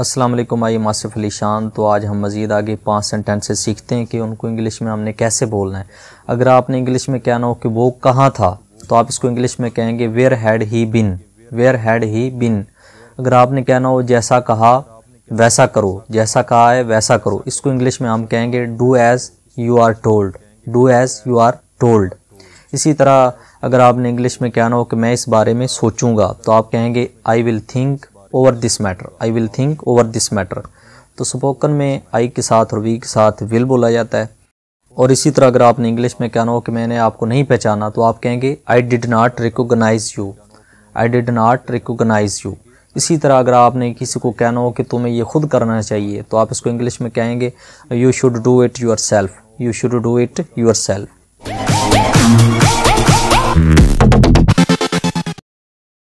अस्सलाम वालेकुम आई मासिफ अली शान तो आज हम मज़ीद आगे पांच सेंटेंसेस सीखते हैं कि उनको इंग्लिश में हमने कैसे बोलना है अगर आपने इंग्लिश में कहना हो कि वो कहाँ था तो आप इसको इंग्लिश में कहेंगे where had he been where had he been अगर आपने कहना हो जैसा कहा वैसा करो जैसा कहा है वैसा करो इसको इंग्लिश में हम कहेंगे do as you are told do as you are told इसी तरह अगर आपने इंग्लिश में कहना हो कि मैं इस बारे में सोचूंगा तो आप कहेंगे I will think over this matter I will think over this matter तो स्पोकन में आई के साथ और वी के साथ विल बोला जाता है और इसी तरह अगर आपने इंग्लिश में कहना हो कि मैंने आपको नहीं पहचाना तो आप कहेंगे I did not recognise you I did not recognise you इसी तरह अगर आपने किसी को कहना हो कि तुम्हें ये खुद करना चाहिए तो आप इसको इंग्लिश में कहेंगे you should do it yourself you should do it your self